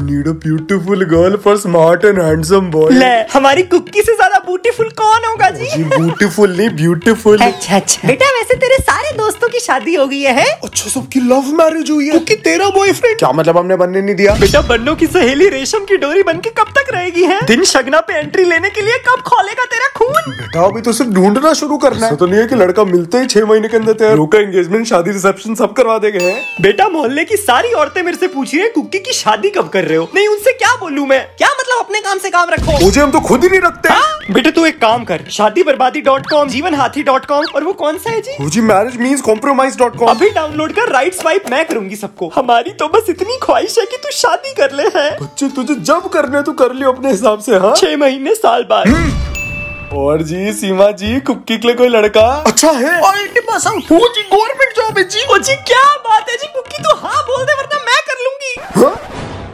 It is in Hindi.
Need a beautiful girl for smart and handsome boy ले हमारी कुकी से ज्यादा ब्यूटीफुल कौन होगा जी जी ब्यूटीफुल नहीं ब्यूटीफुल अच्छा अच्छा बेटा वैसे तेरे सारे दोस्तों की शादी हो गई है अच्छा सबकी लव मैरिज हुई है कुकी तेरा बॉयफ्रेंड क्या मतलब हमने बनने नहीं दिया बेटा बन्नो की सहेली रेशम की डोरी बन के कब तक रहेगी है दिन शगना पे एंट्री लेने के लिए कब खोलेगा तेरा खून बेटा अभी तो सिर्फ ढूंढना शुरू करना है तो नहीं है की लड़का मिलते ही छह महीने के अंदर तैयार होगा एंगेजमेंट शादी रिसेप्शन सब करवा देंगे बेटा मोहल्ले की सारी औरतें मेरे से पूछिए है कुकी की शादी कब कर रहे हो नहीं उनसे क्या बोलू मैं क्या मतलब अपने काम से काम रखो मुझे हम तो खुद ही नहीं रखते हाँ? बेटे तू एक काम कर शादी बर्बादी डॉट कॉम जीवन हाथी डॉट कॉम और वो कौन सा है जी मुझे marriage mean compromise dot com अभी डाउनलोड कर राइट स्वाइप मैं करूंगी सबको हमारी तो बस इतनी ख्वाहिश है की तू शादी कर ले है बच्चे तुझे जब करना तो कर लियो अपने हिसाब से हाँ छह महीने साल बाद हम्म। और जी सीमा जी कुकी के लिए कोई लड़का अच्छा है वो जी गवर्नमेंट जॉब है जी ओ जी क्या बात है जी कुकी तो हाँ बोल दे वरना मैं कर लूंगी हा?